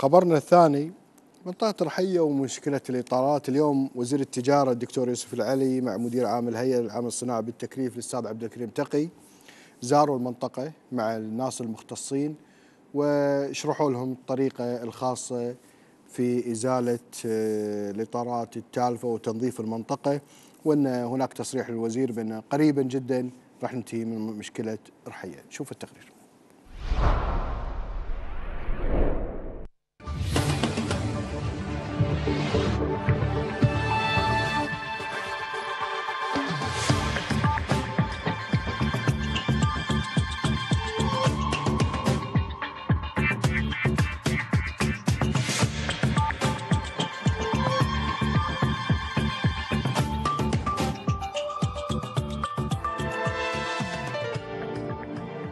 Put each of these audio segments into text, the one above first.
خبرنا الثاني منطقة رحية ومشكلة الإطارات اليوم وزير التجارة الدكتور يوسف العلي مع مدير عام الهيئة العامة للصناعة بالتكليف الأستاذ عبد الكريم تقي زاروا المنطقة مع الناس المختصين وشرحوا لهم الطريقة الخاصة في إزالة آه، الإطارات التالفة وتنظيف المنطقة وأن هناك تصريح للوزير بأن قريبا جدا راح ننتهي من مشكلة رحية شوف التقرير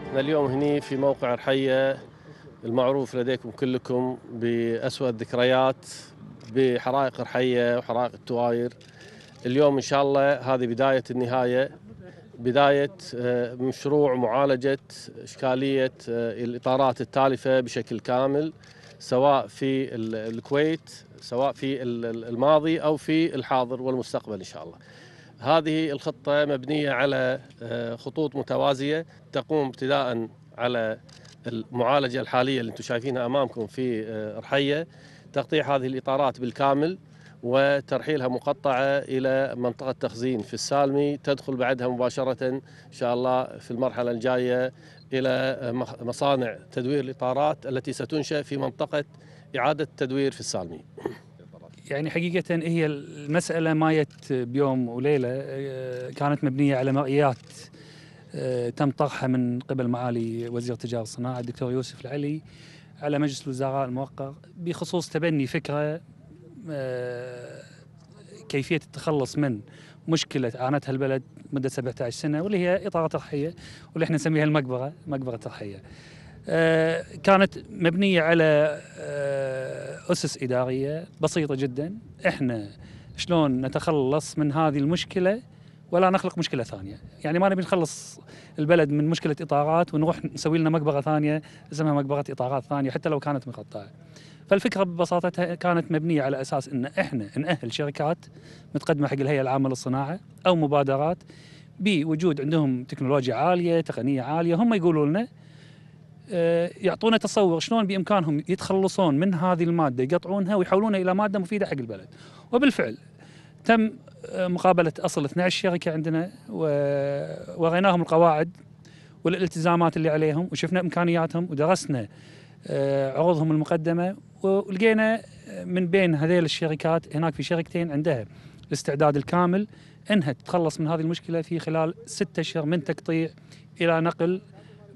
احنا اليوم هني في موقع الحية المعروف لديكم كلكم بأسوأ الذكريات بحرائق الحية وحرائق التواير اليوم إن شاء الله هذه بداية النهاية بداية آه، مشروع معالجة إشكالية آه، الإطارات التالفة بشكل كامل سواء في الكويت سواء في الماضي أو في الحاضر والمستقبل إن شاء الله هذه الخطة مبنية على آه، خطوط متوازية تقوم ابتداء على المعالجة الحالية اللي انتم شايفينها أمامكم في آه، رحية تقطيع هذه الإطارات بالكامل وترحيلها مقطعة إلى منطقة تخزين في السالمي تدخل بعدها مباشرة إن شاء الله في المرحلة الجاية إلى آه، مصانع تدوير الإطارات التي ستنشأ في منطقة إعادة التدوير في السالمي يعني حقيقة هي المسألة مايت بيوم وليلة آه، كانت مبنية على مرئيات آه، تم طرحها من قبل معالي وزير التجارة والصناعة الدكتور يوسف العلي على مجلس الوزراء الموقر بخصوص تبني فكرة آه، كيفية التخلص من مشكلة عانتها البلد مدة 17 سنة واللي هي إطارة ترحية واللي احنا نسميها المقبرة مقبرة ترحية آه، كانت مبنيه على آه، اسس اداريه بسيطه جدا احنا شلون نتخلص من هذه المشكله ولا نخلق مشكله ثانيه، يعني ما نبي نخلص البلد من مشكله اطارات ونروح نسوي لنا مقبره ثانيه اسمها مقبره اطارات ثانيه حتى لو كانت مقطعه. فالفكره ببساطتها كانت مبنيه على اساس ان احنا ناهل شركات متقدمه حق الهيئه العامه للصناعه او مبادرات بوجود عندهم تكنولوجيا عاليه، تقنيه عاليه، هم يقولوا لنا آه، يعطونا تصور شلون بامكانهم يتخلصون من هذه الماده يقطعونها ويحولونها الى ماده مفيده حق البلد وبالفعل تم آه، مقابله اصل 12 شركه عندنا ووريناهم القواعد والالتزامات اللي عليهم وشفنا امكانياتهم ودرسنا آه، عروضهم المقدمه ولقينا من بين هذيل الشركات هناك في شركتين عندها الاستعداد الكامل انها تتخلص من هذه المشكله في خلال ستة اشهر من تقطيع الى نقل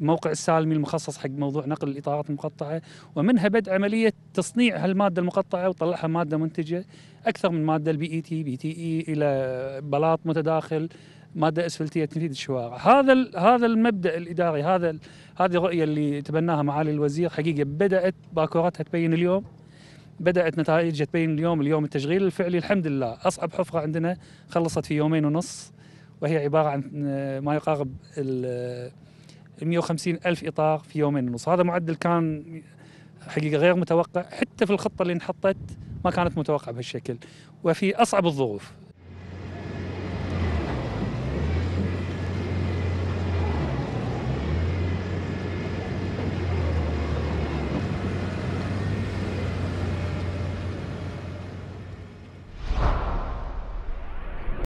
موقع السالمي المخصص حق موضوع نقل الاطارات المقطعه ومنها بدء عمليه تصنيع هالماده المقطعه وطلعها ماده منتجه اكثر من ماده البي اي تي بي تي اي الى بلاط متداخل ماده اسفلتيه تنفيذ الشوارع هذا هذا المبدا الاداري هذا هذه الرؤيه اللي تبناها معالي الوزير حقيقه بدات باكوراتها تبين اليوم بدات نتائجها تبين اليوم اليوم التشغيل الفعلي الحمد لله اصعب حفره عندنا خلصت في يومين ونص وهي عباره عن آه، ما يقارب ال 150 ألف إطار في يومين ونص هذا معدل كان حقيقة غير متوقع حتى في الخطة اللي انحطت ما كانت متوقعة بهالشكل وفي أصعب الظروف